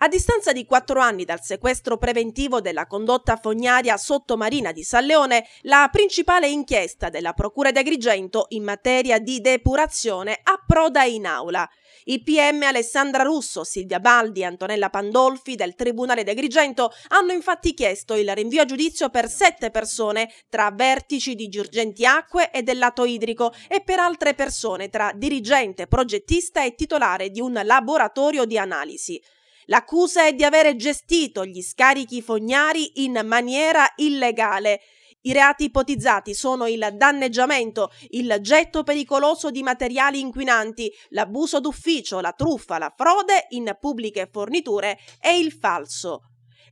A distanza di quattro anni dal sequestro preventivo della condotta fognaria sottomarina di San Leone, la principale inchiesta della Procura di Agrigento in materia di depurazione approda in aula. I PM Alessandra Russo, Silvia Baldi e Antonella Pandolfi del Tribunale di Agrigento hanno infatti chiesto il rinvio a giudizio per sette persone tra vertici di Girgenti Acque e del lato idrico e per altre persone tra dirigente, progettista e titolare di un laboratorio di analisi. L'accusa è di avere gestito gli scarichi fognari in maniera illegale. I reati ipotizzati sono il danneggiamento, il getto pericoloso di materiali inquinanti, l'abuso d'ufficio, la truffa, la frode in pubbliche forniture e il falso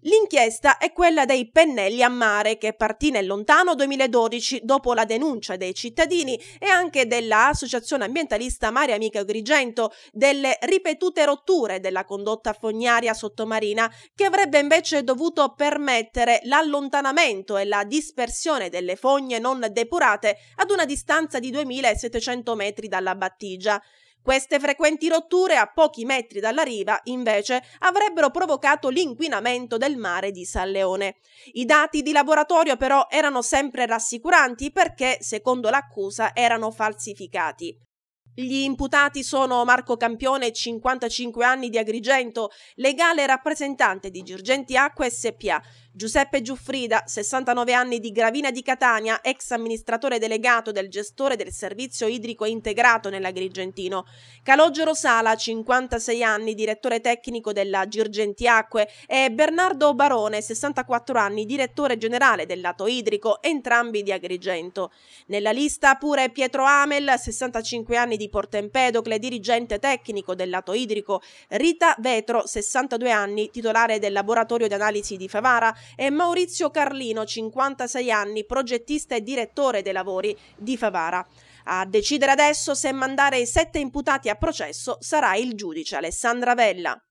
L'inchiesta è quella dei pennelli a mare che partì nel lontano 2012 dopo la denuncia dei cittadini e anche dell'associazione ambientalista Mare Amica Grigento delle ripetute rotture della condotta fognaria sottomarina che avrebbe invece dovuto permettere l'allontanamento e la dispersione delle fogne non depurate ad una distanza di 2700 metri dalla battigia. Queste frequenti rotture a pochi metri dalla riva, invece, avrebbero provocato l'inquinamento del mare di San Leone. I dati di laboratorio però erano sempre rassicuranti perché, secondo l'accusa, erano falsificati. Gli imputati sono Marco Campione, 55 anni di Agrigento, legale rappresentante di Girgenti Acqua SPA, Giuseppe Giuffrida, 69 anni di Gravina di Catania, ex amministratore delegato del gestore del servizio idrico integrato nell'Agrigentino, Calogero Sala, 56 anni, direttore tecnico della Girgentiacque e Bernardo Barone, 64 anni, direttore generale del lato idrico, entrambi di Agrigento. Nella lista pure Pietro Amel, 65 anni di Portempedocle, dirigente tecnico del lato idrico, Rita Vetro, 62 anni, titolare del laboratorio di analisi di Favara, e Maurizio Carlino, 56 anni, progettista e direttore dei lavori di Favara. A decidere adesso se mandare i sette imputati a processo sarà il giudice Alessandra Vella.